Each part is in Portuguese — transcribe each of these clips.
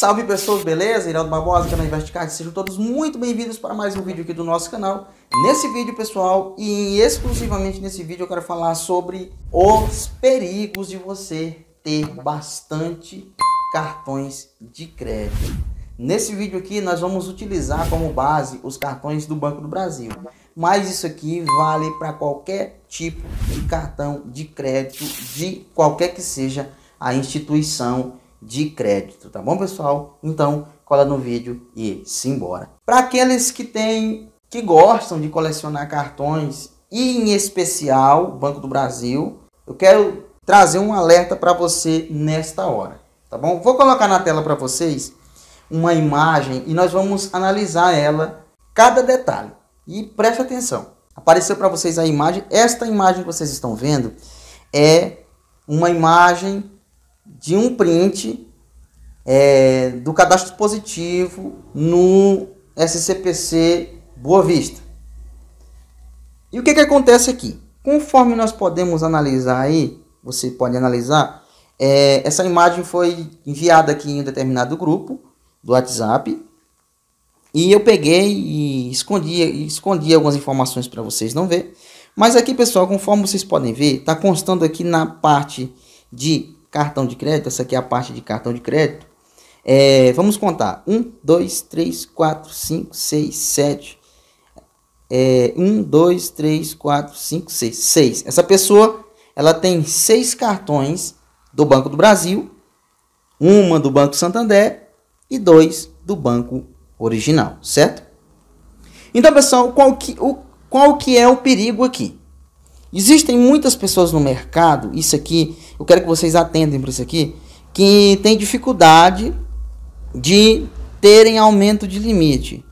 Salve pessoas, beleza? Iraldo Barbosa, canal Investcard, sejam todos muito bem-vindos para mais um vídeo aqui do nosso canal. Nesse vídeo, pessoal, e exclusivamente nesse vídeo, eu quero falar sobre os perigos de você ter bastante cartões de crédito. Nesse vídeo aqui, nós vamos utilizar como base os cartões do Banco do Brasil. Mas isso aqui vale para qualquer tipo de cartão de crédito de qualquer que seja a instituição de crédito, tá bom, pessoal? Então, cola no vídeo e simbora. Para aqueles que têm que gostam de colecionar cartões e em especial Banco do Brasil, eu quero trazer um alerta para você nesta hora, tá bom? Vou colocar na tela para vocês uma imagem e nós vamos analisar ela cada detalhe. E preste atenção. Apareceu para vocês a imagem. Esta imagem que vocês estão vendo é uma imagem de um print é, do cadastro positivo no SCPC Boa Vista. E o que, que acontece aqui? Conforme nós podemos analisar aí, você pode analisar, é, essa imagem foi enviada aqui em um determinado grupo do WhatsApp e eu peguei e escondi, escondi algumas informações para vocês não ver. Mas aqui, pessoal, conforme vocês podem ver, está constando aqui na parte de cartão de crédito, essa aqui é a parte de cartão de crédito. É, vamos contar: 1, 2, 3, 4, 5, 6, 7. É, 1, 2, 3, 4, 5, 6. 6. Essa pessoa ela tem seis cartões do Banco do Brasil, uma do Banco Santander e dois do Banco Original, certo? Então, pessoal, qual que, o, qual que é o perigo aqui? Existem muitas pessoas no mercado, isso aqui eu quero que vocês atendem para isso aqui, que tem dificuldade de terem aumento de limite.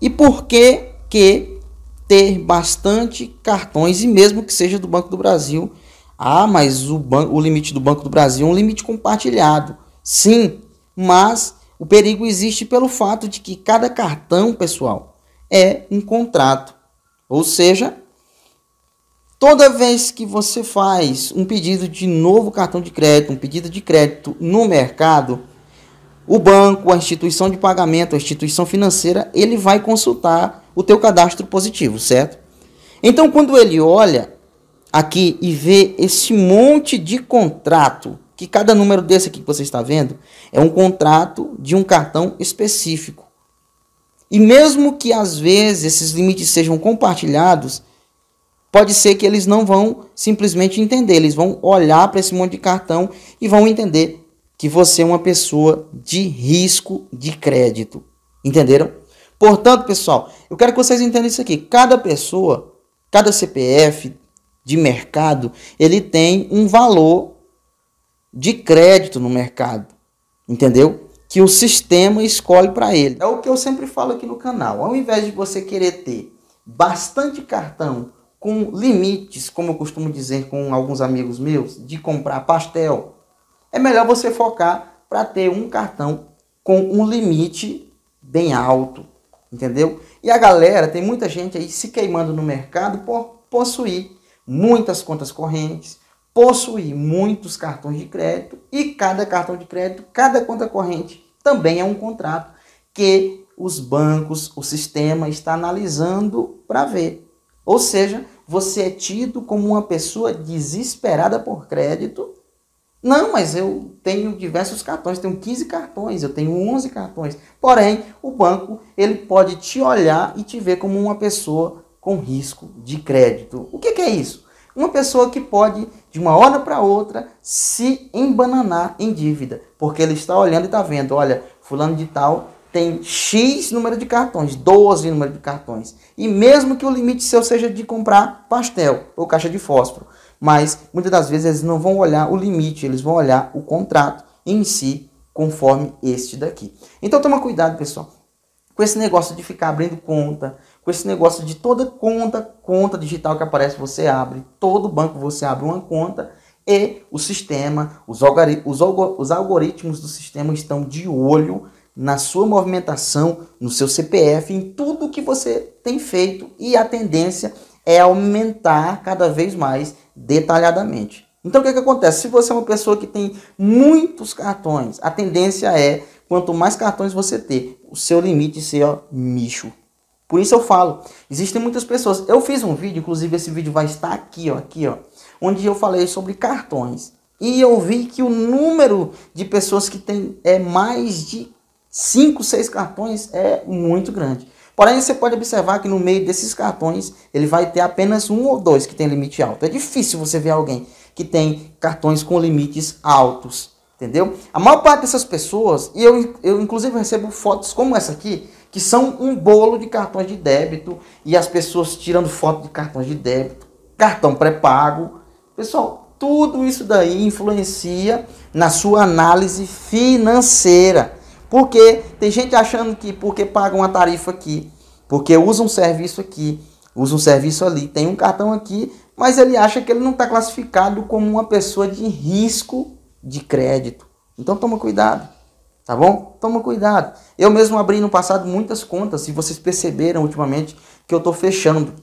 E por que que ter bastante cartões e mesmo que seja do Banco do Brasil? Ah, mas o, o limite do Banco do Brasil é um limite compartilhado. Sim, mas o perigo existe pelo fato de que cada cartão, pessoal, é um contrato. Ou seja, Toda vez que você faz um pedido de novo cartão de crédito, um pedido de crédito no mercado, o banco, a instituição de pagamento, a instituição financeira, ele vai consultar o teu cadastro positivo, certo? Então, quando ele olha aqui e vê esse monte de contrato, que cada número desse aqui que você está vendo é um contrato de um cartão específico. E mesmo que às vezes esses limites sejam compartilhados, pode ser que eles não vão simplesmente entender, eles vão olhar para esse monte de cartão e vão entender que você é uma pessoa de risco de crédito. Entenderam? Portanto, pessoal, eu quero que vocês entendam isso aqui. Cada pessoa, cada CPF de mercado, ele tem um valor de crédito no mercado. Entendeu? Que o sistema escolhe para ele. É o que eu sempre falo aqui no canal. Ao invés de você querer ter bastante cartão com limites, como eu costumo dizer com alguns amigos meus, de comprar pastel, é melhor você focar para ter um cartão com um limite bem alto, entendeu? E a galera, tem muita gente aí se queimando no mercado por possuir muitas contas correntes, possuir muitos cartões de crédito e cada cartão de crédito, cada conta corrente também é um contrato que os bancos, o sistema está analisando para ver ou seja, você é tido como uma pessoa desesperada por crédito. Não, mas eu tenho diversos cartões, tenho 15 cartões, eu tenho 11 cartões. Porém, o banco ele pode te olhar e te ver como uma pessoa com risco de crédito. O que, que é isso? Uma pessoa que pode, de uma hora para outra, se embananar em dívida, porque ele está olhando e está vendo: olha, Fulano de Tal tem X número de cartões, 12 número de cartões. E mesmo que o limite seu seja de comprar pastel ou caixa de fósforo, mas muitas das vezes eles não vão olhar o limite, eles vão olhar o contrato em si, conforme este daqui. Então toma cuidado, pessoal, com esse negócio de ficar abrindo conta, com esse negócio de toda conta, conta digital que aparece, você abre, todo banco você abre uma conta e o sistema, os, algori os, algor os algoritmos do sistema estão de olho na sua movimentação, no seu CPF, em tudo que você tem feito e a tendência é aumentar cada vez mais detalhadamente. Então o que, é que acontece? Se você é uma pessoa que tem muitos cartões, a tendência é, quanto mais cartões você ter, o seu limite ser ó, nicho. Por isso eu falo, existem muitas pessoas. Eu fiz um vídeo, inclusive esse vídeo vai estar aqui, ó, aqui, ó, onde eu falei sobre cartões. E eu vi que o número de pessoas que tem é mais de 5, 6 cartões é muito grande. Porém, você pode observar que no meio desses cartões, ele vai ter apenas um ou dois que tem limite alto. É difícil você ver alguém que tem cartões com limites altos, entendeu? A maior parte dessas pessoas, e eu, eu inclusive recebo fotos como essa aqui, que são um bolo de cartões de débito, e as pessoas tirando foto de cartões de débito, cartão pré-pago. Pessoal, tudo isso daí influencia na sua análise financeira. Porque tem gente achando que porque paga uma tarifa aqui, porque usa um serviço aqui, usa um serviço ali, tem um cartão aqui, mas ele acha que ele não está classificado como uma pessoa de risco de crédito. Então toma cuidado, tá bom? Toma cuidado. Eu mesmo abri no passado muitas contas, se vocês perceberam ultimamente que eu estou fechando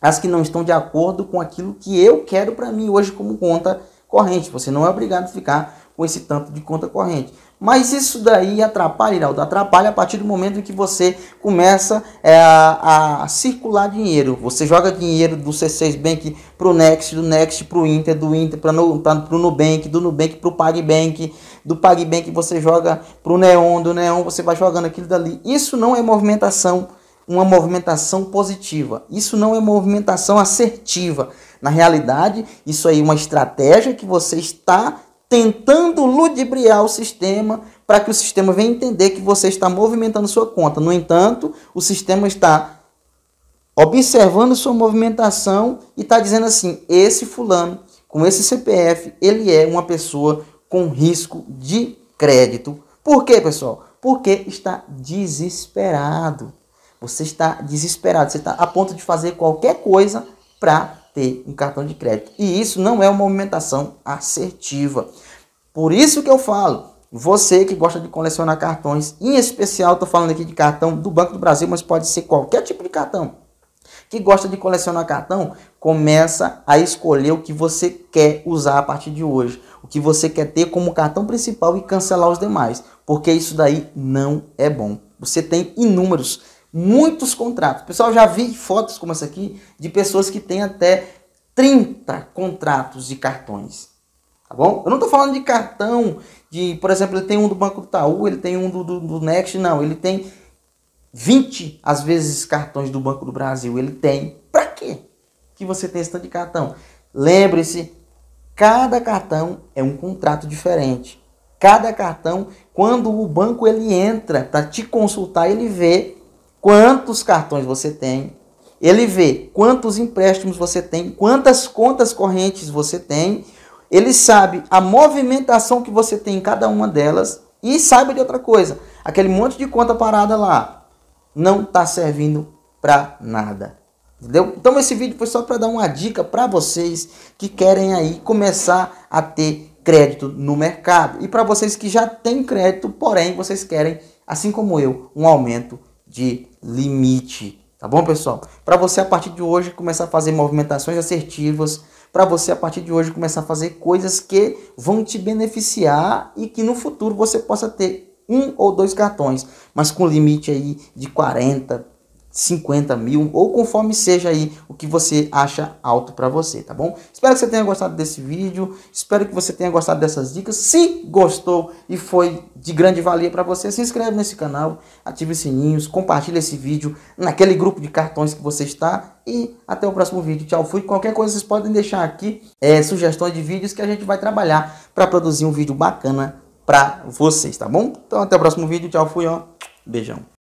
as que não estão de acordo com aquilo que eu quero para mim hoje como conta corrente. Você não é obrigado a ficar com esse tanto de conta corrente. Mas isso daí atrapalha, Iraldo, atrapalha a partir do momento em que você começa é, a, a circular dinheiro. Você joga dinheiro do C6 Bank para o Next, do Next para o Inter, do Inter para o Nubank, do Nubank para o PagBank, do PagBank você joga para o Neon, do Neon você vai jogando aquilo dali. Isso não é movimentação, uma movimentação positiva. Isso não é movimentação assertiva. Na realidade, isso aí é uma estratégia que você está tentando ludibriar o sistema para que o sistema venha entender que você está movimentando sua conta. No entanto, o sistema está observando sua movimentação e está dizendo assim: esse fulano com esse CPF, ele é uma pessoa com risco de crédito. Por quê, pessoal? Porque está desesperado. Você está desesperado, você está a ponto de fazer qualquer coisa para ter um cartão de crédito. E isso não é uma movimentação assertiva. Por isso que eu falo, você que gosta de colecionar cartões, em especial estou falando aqui de cartão do Banco do Brasil, mas pode ser qualquer tipo de cartão. Que gosta de colecionar cartão, começa a escolher o que você quer usar a partir de hoje, o que você quer ter como cartão principal e cancelar os demais, porque isso daí não é bom. Você tem inúmeros muitos contratos. Pessoal, já vi fotos como essa aqui de pessoas que têm até 30 contratos de cartões. Tá bom? Eu não estou falando de cartão, de, por exemplo, ele tem um do Banco do Itaú, ele tem um do, do, do Next, não. Ele tem 20, às vezes, cartões do Banco do Brasil. Ele tem. Para quê que você tem esse tanto de cartão? Lembre-se, cada cartão é um contrato diferente. Cada cartão, quando o banco ele entra para te consultar, ele vê quantos cartões você tem, ele vê quantos empréstimos você tem, quantas contas correntes você tem, ele sabe a movimentação que você tem em cada uma delas e sabe de outra coisa, aquele monte de conta parada lá não está servindo para nada. Entendeu? Então esse vídeo foi só para dar uma dica para vocês que querem aí começar a ter crédito no mercado e para vocês que já têm crédito, porém vocês querem, assim como eu, um aumento de limite. Tá bom, pessoal? Para você, a partir de hoje, começar a fazer movimentações assertivas. Para você, a partir de hoje, começar a fazer coisas que vão te beneficiar e que no futuro você possa ter um ou dois cartões, mas com limite aí de 40, 50 mil, ou conforme seja aí o que você acha alto para você, tá bom? Espero que você tenha gostado desse vídeo, espero que você tenha gostado dessas dicas. Se gostou e foi de grande valia para você, se inscreve nesse canal, ative os sininhos, compartilhe esse vídeo naquele grupo de cartões que você está e até o próximo vídeo. Tchau, fui. Qualquer coisa vocês podem deixar aqui é, sugestões de vídeos que a gente vai trabalhar para produzir um vídeo bacana para vocês, tá bom? Então até o próximo vídeo, tchau, fui, ó. Beijão.